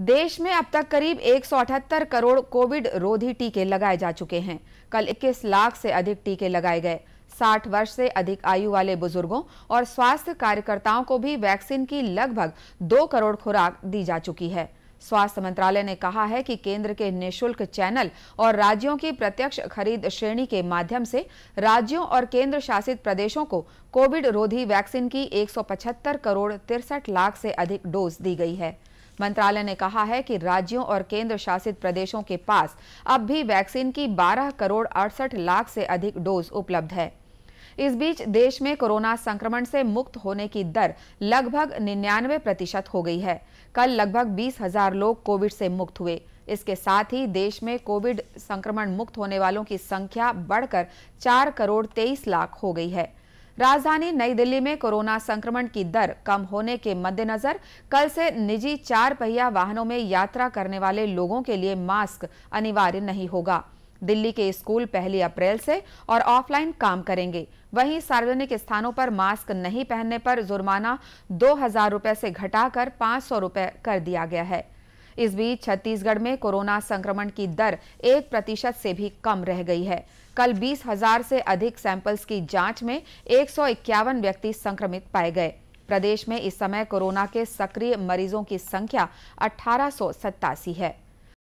देश में अब तक करीब एक करोड़ कोविड रोधी टीके लगाए जा चुके हैं कल 21 लाख से अधिक टीके लगाए गए 60 वर्ष से अधिक आयु वाले बुजुर्गों और स्वास्थ्य कार्यकर्ताओं को भी वैक्सीन की लगभग दो करोड़ खुराक दी जा चुकी है स्वास्थ्य मंत्रालय ने कहा है कि केंद्र के निशुल्क चैनल और राज्यों की प्रत्यक्ष खरीद श्रेणी के माध्यम से राज्यों और केंद्र शासित प्रदेशों को कोविड रोधी वैक्सीन की एक करोड़ तिरसठ लाख से अधिक डोज दी गई है मंत्रालय ने कहा है कि राज्यों और केंद्र शासित प्रदेशों के पास अब भी वैक्सीन की 12 करोड़ अड़सठ लाख से अधिक डोज उपलब्ध है इस बीच देश में कोरोना संक्रमण से मुक्त होने की दर लगभग निन्यानवे प्रतिशत हो गई है कल लगभग बीस हजार लोग कोविड से मुक्त हुए इसके साथ ही देश में कोविड संक्रमण मुक्त होने वालों की संख्या बढ़कर चार करोड़ तेईस लाख हो गई है राजधानी नई दिल्ली में कोरोना संक्रमण की दर कम होने के मद्देनजर कल से निजी चार पहिया वाहनों में यात्रा करने वाले लोगों के लिए मास्क अनिवार्य नहीं होगा दिल्ली के स्कूल पहली अप्रैल से और ऑफलाइन काम करेंगे वहीं सार्वजनिक स्थानों पर मास्क नहीं पहनने पर जुर्माना दो हजार ऐसी से घटाकर पाँच सौ रूपए कर दिया गया है इस बीच छत्तीसगढ़ में कोरोना संक्रमण की दर एक प्रतिशत से भी कम रह गई है कल बीस हजार से अधिक सैंपल्स की जांच में एक व्यक्ति संक्रमित पाए गए प्रदेश में इस समय कोरोना के सक्रिय मरीजों की संख्या अठारह है